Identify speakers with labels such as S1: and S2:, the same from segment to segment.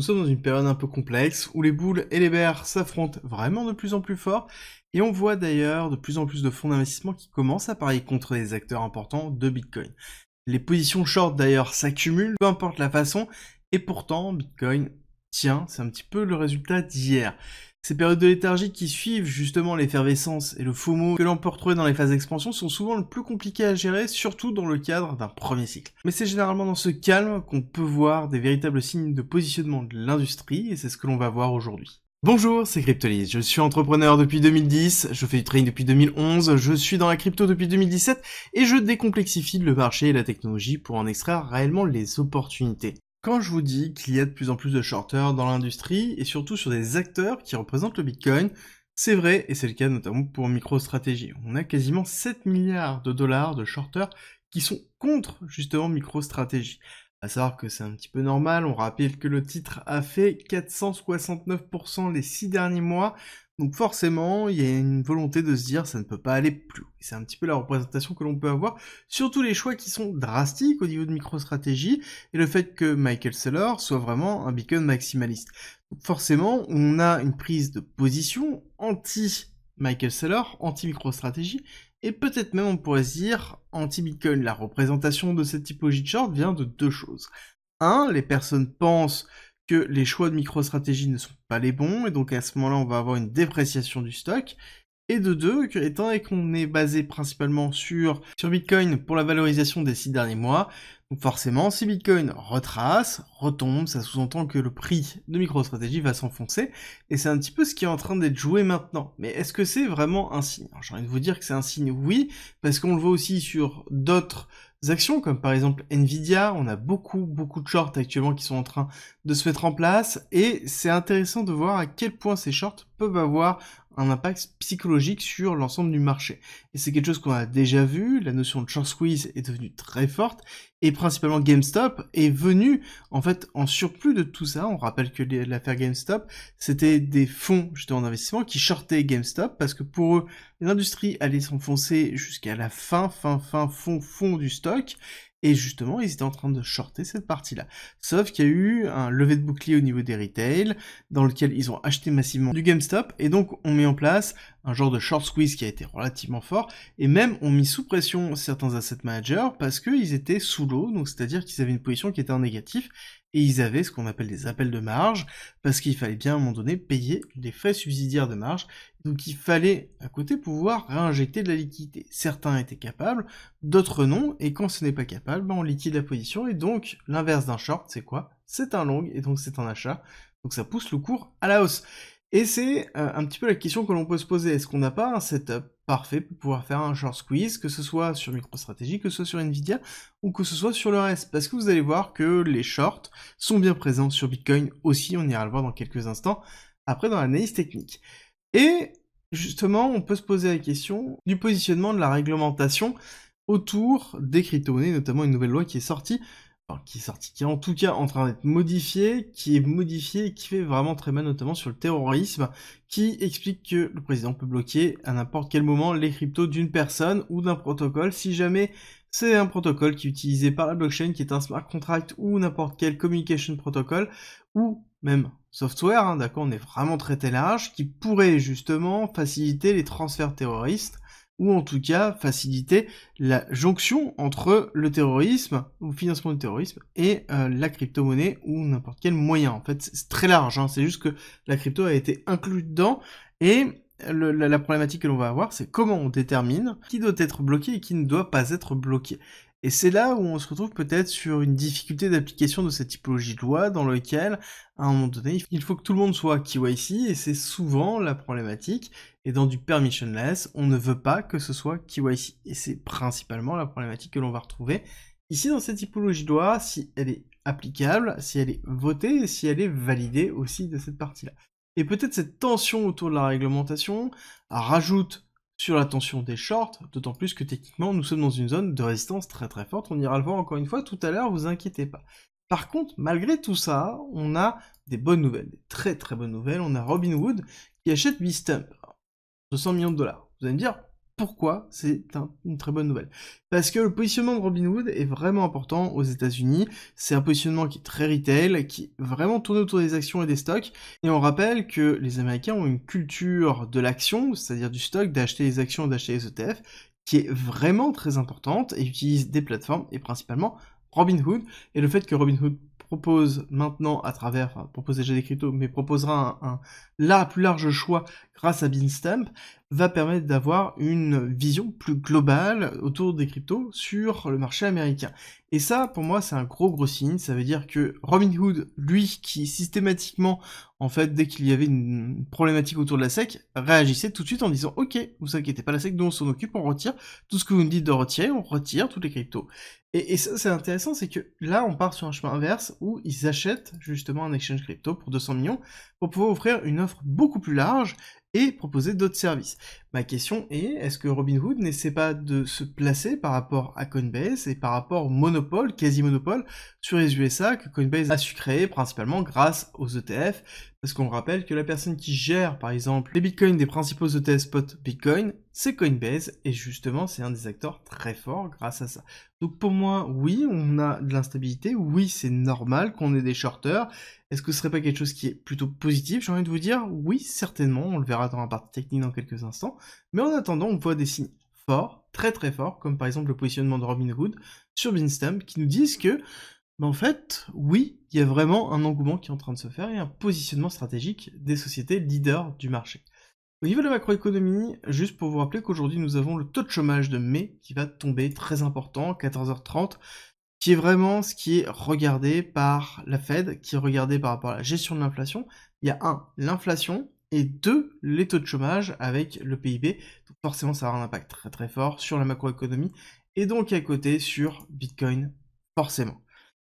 S1: Nous sommes dans une période un peu complexe où les boules et les bears s'affrontent vraiment de plus en plus fort et on voit d'ailleurs de plus en plus de fonds d'investissement qui commencent à parier contre les acteurs importants de Bitcoin. Les positions short d'ailleurs s'accumulent, peu importe la façon, et pourtant Bitcoin Tiens, c'est un petit peu le résultat d'hier. Ces périodes de léthargie qui suivent justement l'effervescence et le FOMO que l'on peut retrouver dans les phases d'expansion sont souvent le plus compliqué à gérer, surtout dans le cadre d'un premier cycle. Mais c'est généralement dans ce calme qu'on peut voir des véritables signes de positionnement de l'industrie, et c'est ce que l'on va voir aujourd'hui. Bonjour, c'est Cryptolis, Je suis entrepreneur depuis 2010, je fais du trading depuis 2011, je suis dans la crypto depuis 2017 et je décomplexifie le marché et la technologie pour en extraire réellement les opportunités. Quand je vous dis qu'il y a de plus en plus de shorteurs dans l'industrie, et surtout sur des acteurs qui représentent le Bitcoin, c'est vrai, et c'est le cas notamment pour MicroStrategy. On a quasiment 7 milliards de dollars de shorteurs qui sont contre justement MicroStrategy. À savoir que c'est un petit peu normal, on rappelle que le titre a fait 469% les 6 derniers mois, donc forcément, il y a une volonté de se dire ça ne peut pas aller plus. C'est un petit peu la représentation que l'on peut avoir, surtout les choix qui sont drastiques au niveau de microstratégie et le fait que Michael Seller soit vraiment un beacon maximaliste. Donc forcément, on a une prise de position anti Michael Seller, anti microstratégie et peut-être même on pourrait dire anti Bitcoin. La représentation de cette typologie de short vient de deux choses. Un, les personnes pensent les choix de MicroStratégie ne sont pas les bons, et donc à ce moment-là, on va avoir une dépréciation du stock, et de deux, étant donné qu'on est basé principalement sur, sur Bitcoin pour la valorisation des six derniers mois, forcément, si Bitcoin retrace, retombe, ça sous-entend que le prix de MicroStrategy va s'enfoncer, et c'est un petit peu ce qui est en train d'être joué maintenant. Mais est-ce que c'est vraiment un signe J'ai envie de vous dire que c'est un signe, oui, parce qu'on le voit aussi sur d'autres actions, comme par exemple Nvidia, on a beaucoup, beaucoup de shorts actuellement qui sont en train de se mettre en place, et c'est intéressant de voir à quel point ces shorts peuvent avoir un impact psychologique sur l'ensemble du marché. Et c'est quelque chose qu'on a déjà vu, la notion de short squeeze est devenue très forte, et principalement GameStop est venu en fait en surplus de tout ça. On rappelle que l'affaire GameStop, c'était des fonds justement d'investissement qui shortaient GameStop parce que pour eux, l'industrie allait s'enfoncer jusqu'à la fin, fin, fin, fond, fond du stock. Et justement, ils étaient en train de shorter cette partie-là. Sauf qu'il y a eu un levé de bouclier au niveau des retails, dans lequel ils ont acheté massivement du GameStop, et donc on met en place un genre de short squeeze qui a été relativement fort, et même ont mis sous pression certains asset managers parce qu'ils étaient sous l'eau, donc c'est-à-dire qu'ils avaient une position qui était en négatif, et ils avaient ce qu'on appelle des appels de marge, parce qu'il fallait bien à un moment donné payer les frais subsidiaires de marge, donc il fallait à côté pouvoir réinjecter de la liquidité. Certains étaient capables, d'autres non, et quand ce n'est pas capable, ben on liquide la position, et donc l'inverse d'un short, c'est quoi C'est un long, et donc c'est un achat, donc ça pousse le cours à la hausse. Et c'est euh, un petit peu la question que l'on peut se poser, est-ce qu'on n'a pas un setup parfait pour pouvoir faire un short squeeze, que ce soit sur MicroStrategy, que ce soit sur Nvidia, ou que ce soit sur le reste Parce que vous allez voir que les shorts sont bien présents sur Bitcoin aussi, on ira le voir dans quelques instants, après dans l'analyse technique. Et justement, on peut se poser la question du positionnement de la réglementation autour des crypto-monnaies, notamment une nouvelle loi qui est sortie qui est sorti, qui est en tout cas en train d'être modifié, qui est modifié et qui fait vraiment très mal, notamment sur le terrorisme, qui explique que le président peut bloquer à n'importe quel moment les cryptos d'une personne ou d'un protocole si jamais c'est un protocole qui est utilisé par la blockchain, qui est un smart contract ou n'importe quel communication protocole, ou même software, hein, d'accord, on est vraiment très très large, qui pourrait justement faciliter les transferts terroristes ou en tout cas faciliter la jonction entre le terrorisme, ou le financement du terrorisme, et euh, la crypto-monnaie ou n'importe quel moyen. En fait, c'est très large, hein. c'est juste que la crypto a été inclue dedans, et la, problématique que l'on va avoir, c'est comment on détermine qui doit être bloqué et qui ne doit pas être bloqué. Et c'est là où on se retrouve peut-être sur une difficulté d'application de cette typologie de loi dans laquelle, à un moment donné, il faut que tout le monde soit KYC et c'est souvent la problématique. Et dans du permissionless, on ne veut pas que ce soit KYC. Et c'est principalement la problématique que l'on va retrouver ici dans cette typologie de loi, si elle est applicable, si elle est votée si elle est validée aussi de cette partie-là. Et peut-être cette tension autour de la réglementation rajoute sur la tension des shorts, d'autant plus que techniquement nous sommes dans une zone de résistance très très forte, on ira le voir encore une fois tout à l'heure, vous inquiétez pas. Par contre, malgré tout ça, on a des bonnes nouvelles, des très très bonnes nouvelles, on a Robin Wood qui achète Bistump. 200 millions de dollars. Vous allez me dire, pourquoi c'est une très bonne nouvelle Parce que le positionnement de Robinhood est vraiment important aux États-Unis. C'est un positionnement qui est très retail, qui est vraiment tourné autour des actions et des stocks. Et on rappelle que les Américains ont une culture de l'action, c'est-à-dire du stock, d'acheter les actions, d'acheter les ETF, qui est vraiment très importante et utilise des plateformes et principalement Robinhood. Et le fait que Robinhood propose maintenant à travers, enfin, propose déjà des cryptos, mais proposera un, plus large choix grâce à Beanstamp, va permettre d'avoir une vision plus globale autour des cryptos sur le marché américain. Et ça, pour moi, c'est un gros gros signe. Ça veut dire que Hood, lui, qui systématiquement, en fait, dès qu'il y avait une problématique autour de la SEC, réagissait tout de suite en disant Ok, vous inquiétez pas, la SEC, nous on s'en occupe, on retire tout ce que vous nous dites de retirer, on retire tous les cryptos. Et, et ça, c'est intéressant, c'est que là, on part sur un chemin inverse où ils achètent justement un exchange crypto pour 200 millions pour pouvoir offrir une offre beaucoup plus large et proposer d'autres services. Ma question est, est-ce que Robinhood n'essaie pas de se placer par rapport à Coinbase et par rapport au monopole, quasi-monopole, sur les USA que Coinbase a su créer principalement grâce aux ETF, parce qu'on rappelle que la personne qui gère, par exemple, les bitcoins des principaux ETF spot bitcoin, c'est Coinbase, et justement, c'est un des acteurs très forts grâce à ça. Donc pour moi, oui, on a de l'instabilité, oui, c'est normal qu'on ait des shorteurs, Est-ce que ce serait pas quelque chose qui est plutôt positif J'ai envie de vous dire, oui, certainement, on le verra dans la partie technique dans quelques instants. Mais en attendant, on voit des signes forts, très très forts, comme par exemple le positionnement de Robin Hood sur Binstamp, qui nous disent que mais en fait, oui, il y a vraiment un engouement qui est en train de se faire et un positionnement stratégique des sociétés leaders du marché. Au niveau de la macroéconomie, juste pour vous rappeler qu'aujourd'hui nous avons le taux de chômage de mai qui va tomber très important, 14h30, qui est vraiment ce qui est regardé par la Fed, qui est regardé par rapport à la gestion de l'inflation. Il y a un, l'inflation, et deux, les taux de chômage avec le PIB. Donc forcément, ça aura un impact très très fort sur la macroéconomie et donc à côté sur Bitcoin, forcément.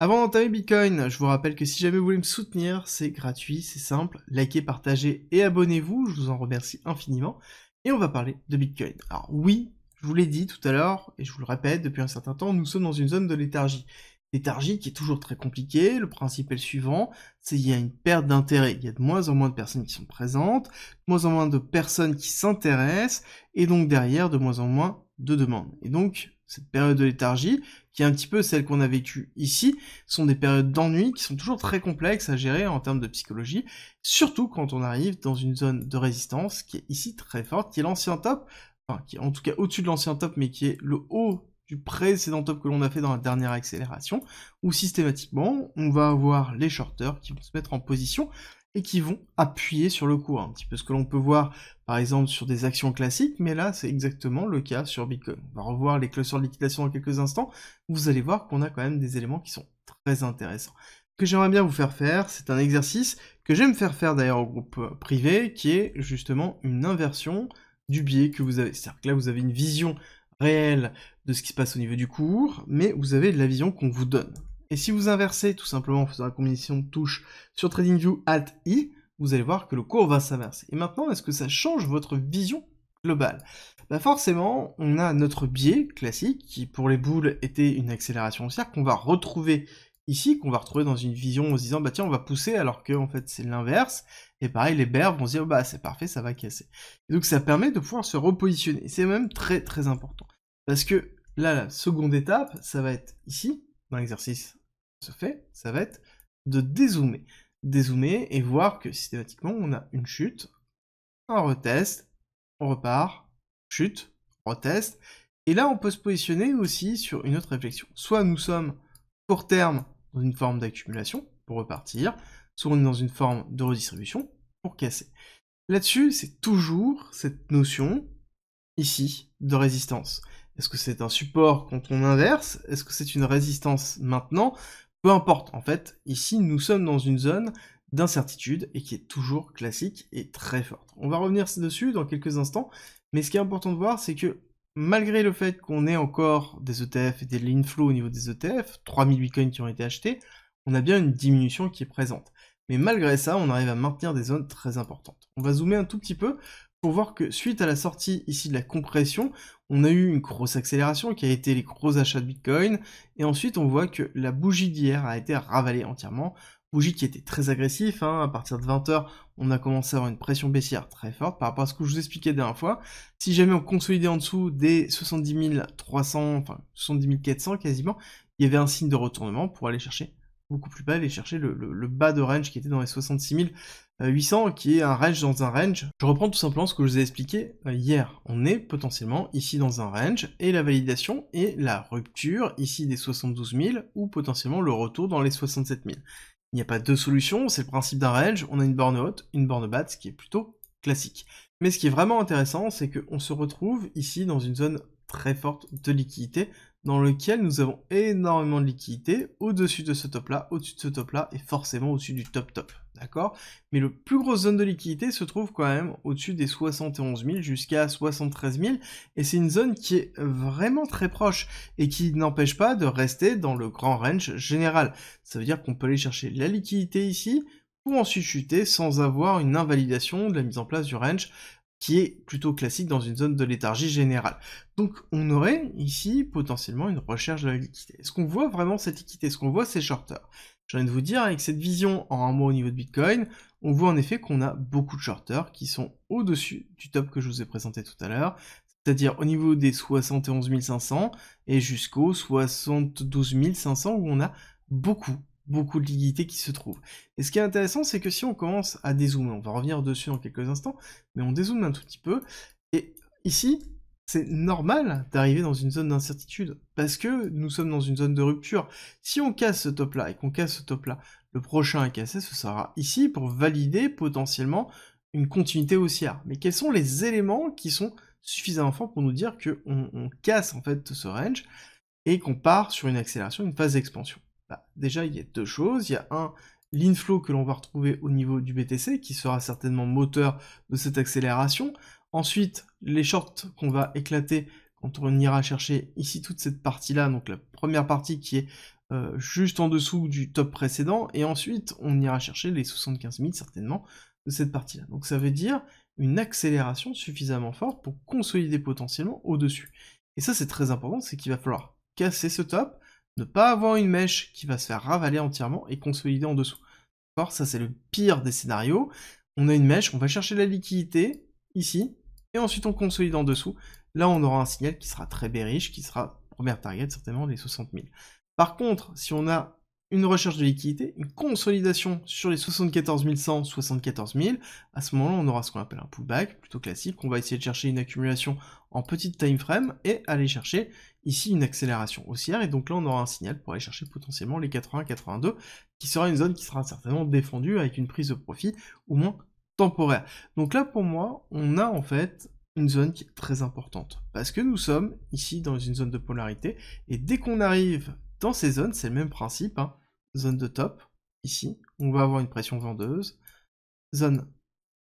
S1: Avant d'entamer Bitcoin, je vous rappelle que si jamais vous voulez me soutenir, c'est gratuit, c'est simple, likez, partagez et abonnez-vous, je vous en remercie infiniment. Et on va parler de Bitcoin. Alors oui, je vous l'ai dit tout à l'heure, et je vous le répète, depuis un certain temps, nous sommes dans une zone de léthargie. Léthargie qui est toujours très compliquée, le principe est le suivant, c'est qu'il y a une perte d'intérêt, il y a de moins en moins de personnes qui sont présentes, de moins en moins de personnes qui s'intéressent, et donc derrière de moins en moins de demandes. Et donc cette période de léthargie, qui est un petit peu celle qu'on a vécue ici, sont des périodes d'ennui qui sont toujours très complexes à gérer en termes de psychologie, surtout quand on arrive dans une zone de résistance qui est ici très forte, qui est l'ancien top, enfin qui est en tout cas au-dessus de l'ancien top, mais qui est le haut du précédent top que l'on a fait dans la dernière accélération, où systématiquement on va avoir les shorters qui vont se mettre en position et qui vont appuyer sur le cours, hein. un petit peu ce que l'on peut voir par exemple sur des actions classiques, mais là c'est exactement le cas sur Bitcoin. On va revoir les clusters de liquidation dans quelques instants, vous allez voir qu'on a quand même des éléments qui sont très intéressants. Ce que j'aimerais bien vous faire faire, c'est un exercice que j'aime faire faire d'ailleurs au groupe euh, privé, qui est justement une inversion du biais que vous avez. C'est-à-dire que là vous avez une vision réelle de ce qui se passe au niveau du cours, mais vous avez de la vision qu'on vous donne. Et si vous inversez tout simplement en faisant la combinaison de touches sur TradingView Alt I, vous allez voir que le cours va s'inverser. Et maintenant, est-ce que ça change votre vision globale bah, Forcément, on a notre biais classique, qui pour les boules était une accélération haussière, qu'on va retrouver ici, qu'on va retrouver dans une vision en se disant, bah tiens, on va pousser, alors que fait c'est l'inverse. Et pareil, les berbes vont se dire, bah c'est parfait, ça va casser. donc ça permet de pouvoir se repositionner. C'est même très très important. Parce que là, la seconde étape, ça va être ici, dans l'exercice se fait, ça va être de dézoomer. Dézoomer et voir que systématiquement, on a une chute, un retest, on repart, chute, retest. Et là, on peut se positionner aussi sur une autre réflexion. Soit nous sommes pour terme dans une forme d'accumulation pour repartir, soit on est dans une forme de redistribution pour casser. Là-dessus, c'est toujours cette notion ici de résistance. Est-ce que c'est un support quand on inverse Est-ce que c'est une résistance maintenant peu importe, en fait, ici nous sommes dans une zone d'incertitude et qui est toujours classique et très forte. On va revenir dessus dans quelques instants, mais ce qui est important de voir, c'est que malgré le fait qu'on ait encore des ETF et des lean flow au niveau des ETF, 3000 bitcoins qui ont été achetés, on a bien une diminution qui est présente mais malgré ça, on arrive à maintenir des zones très importantes. On va zoomer un tout petit peu pour voir que suite à la sortie ici de la compression, on a eu une grosse accélération qui a été les gros achats de Bitcoin, et ensuite on voit que la bougie d'hier a été ravalée entièrement, bougie qui était très agressive. Hein. à partir de 20h, on a commencé à avoir une pression baissière très forte par rapport à ce que je vous expliquais dernière fois. Si jamais on consolidait en dessous des 70 300, enfin 70 400 quasiment, il y avait un signe de retournement pour aller chercher beaucoup plus bas, aller chercher le, bas de range qui était dans les 66 800, qui est un range dans un range. Je reprends tout simplement ce que je vous ai expliqué euh, hier. On est potentiellement ici dans un range, et la validation est la rupture ici des 72 000, ou potentiellement le retour dans les 67 000. Il n'y a pas deux solutions, c'est le principe d'un range, on a une borne haute, une borne basse, ce qui est plutôt classique. Mais ce qui est vraiment intéressant, c'est qu'on se retrouve ici dans une zone très forte de liquidité, dans lequel nous avons énormément de liquidités au-dessus de ce top-là, au-dessus de ce top-là, et forcément au-dessus du top-top, d'accord Mais le plus grosse zone de liquidité se trouve quand même au-dessus des 71 000 jusqu'à 73 000, et c'est une zone qui est vraiment très proche, et qui n'empêche pas de rester dans le grand range général. Ça veut dire qu'on peut aller chercher la liquidité ici, pour ensuite chuter sans avoir une invalidation de la mise en place du range qui est plutôt classique dans une zone de léthargie générale. Donc on aurait ici potentiellement une recherche de la liquidité. Est-ce qu'on voit vraiment cette liquidité Est-ce qu'on voit ces shorters J'ai envie de vous dire, avec cette vision en un mois au niveau de Bitcoin, on voit en effet qu'on a beaucoup de shorters qui sont au-dessus du top que je vous ai présenté tout à l'heure, c'est-à-dire au niveau des 71 500 et jusqu'aux 72 500 où on a beaucoup beaucoup de liquidités qui se trouvent. Et ce qui est intéressant, c'est que si on commence à dézoomer, on va revenir dessus dans quelques instants, mais on dézoome un tout petit peu, et ici, c'est normal d'arriver dans une zone d'incertitude, parce que nous sommes dans une zone de rupture. Si on casse ce top-là et qu'on casse ce top-là, le prochain à casser, ce sera ici pour valider potentiellement une continuité haussière. Mais quels sont les éléments qui sont suffisamment forts pour nous dire qu'on on casse en fait ce range et qu'on part sur une accélération, une phase d'expansion bah, déjà, il y a deux choses. Il y a un, l'inflow que l'on va retrouver au niveau du BTC, qui sera certainement moteur de cette accélération. Ensuite, les shorts qu'on va éclater quand on ira chercher ici toute cette partie-là, donc la première partie qui est euh, juste en dessous du top précédent, et ensuite on ira chercher les 75 000 certainement de cette partie-là. Donc ça veut dire une accélération suffisamment forte pour consolider potentiellement au-dessus. Et ça c'est très important, c'est qu'il va falloir casser ce top, ne pas avoir une mèche qui va se faire ravaler entièrement et consolider en dessous. D'accord Ça, c'est le pire des scénarios. On a une mèche, on va chercher la liquidité, ici, et ensuite on consolide en dessous. Là, on aura un signal qui sera très bearish, qui sera première target, certainement les 60 000. Par contre, si on a une recherche de liquidité, une consolidation sur les 74 100, 74 000, à ce moment-là, on aura ce qu'on appelle un pullback, plutôt classique. On va essayer de chercher une accumulation en petite time frame et aller chercher ici une accélération haussière. Et donc là, on aura un signal pour aller chercher potentiellement les 80-82, qui sera une zone qui sera certainement défendue avec une prise de profit au moins temporaire. Donc là, pour moi, on a en fait une zone qui est très importante parce que nous sommes ici dans une zone de polarité et dès qu'on arrive dans ces zones, c'est le même principe, hein. zone de top, ici, on va avoir une pression vendeuse, zone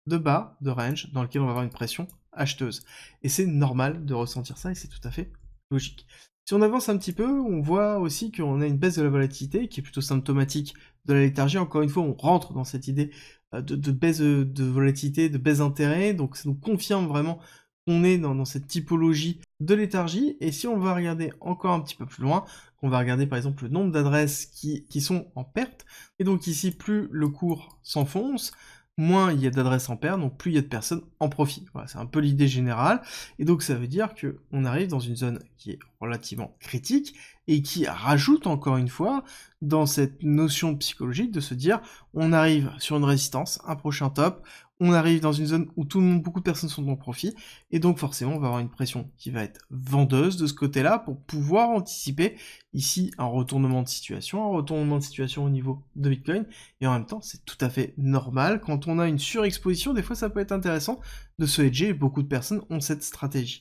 S1: de bas, de range, dans lequel on va avoir une pression acheteuse. Et c'est normal de ressentir ça et c'est tout à fait logique. Si on avance un petit peu, on voit aussi qu'on a une baisse de la volatilité qui est plutôt symptomatique de la léthargie. Encore une fois, on rentre dans cette idée euh, de, baisse de volatilité, de baisse d'intérêt. Donc ça nous confirme vraiment qu'on est dans, cette typologie de léthargie. Et si on va regarder encore un petit peu plus loin, qu'on va regarder par exemple le nombre d'adresses qui, qui sont en perte. Et donc ici, plus le cours s'enfonce, moins il y a d'adresses en paire, donc plus il y a de personnes en profit. Voilà, c'est un peu l'idée générale. Et donc ça veut dire qu'on arrive dans une zone qui est relativement critique et qui rajoute encore une fois dans cette notion psychologique de se dire on arrive sur une résistance, un prochain top, on arrive dans une zone où tout le monde, beaucoup de personnes sont en profit, et donc forcément on va avoir une pression qui va être vendeuse de ce côté-là pour pouvoir anticiper ici un retournement de situation, un retournement de situation au niveau de Bitcoin, et en même temps c'est tout à fait normal, quand on a une surexposition, des fois ça peut être intéressant de se hedger, beaucoup de personnes ont cette stratégie.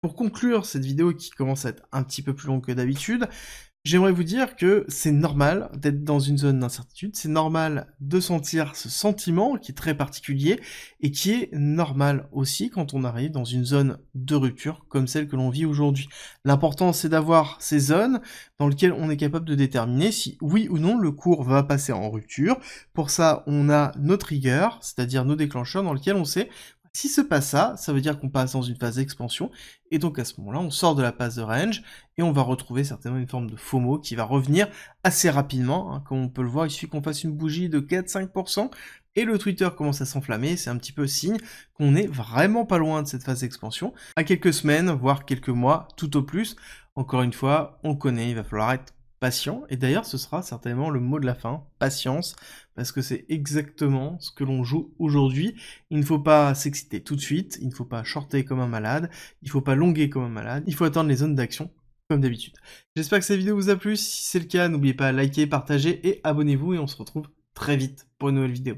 S1: Pour conclure cette vidéo qui commence à être un petit peu plus longue que d'habitude, J'aimerais vous dire que c'est normal d'être dans une zone d'incertitude, c'est normal de sentir ce sentiment qui est très particulier et qui est normal aussi quand on arrive dans une zone de rupture comme celle que l'on vit aujourd'hui. L'important c'est d'avoir ces zones dans lesquelles on est capable de déterminer si oui ou non le cours va passer en rupture. Pour ça, on a nos triggers, c'est-à-dire nos déclencheurs dans lesquels on sait si se passe ça, ça veut dire qu'on passe dans une phase d'expansion, et donc à ce moment-là, on sort de la phase de range, et on va retrouver certainement une forme de FOMO qui va revenir assez rapidement. Hein. Comme on peut le voir, il suffit qu'on fasse une bougie de 4-5%, et le Twitter commence à s'enflammer, c'est un petit peu signe qu'on n'est vraiment pas loin de cette phase d'expansion, à quelques semaines, voire quelques mois, tout au plus. Encore une fois, on connaît, il va falloir être et d'ailleurs, ce sera certainement le mot de la fin, patience, parce que c'est exactement ce que l'on joue aujourd'hui. Il ne faut pas s'exciter tout de suite, il ne faut pas shorter comme un malade, il ne faut pas longuer comme un malade, il faut attendre les zones d'action comme d'habitude. J'espère que cette vidéo vous a plu. Si c'est le cas, n'oubliez pas à liker, partager et abonnez-vous et on se retrouve très vite pour une nouvelle vidéo.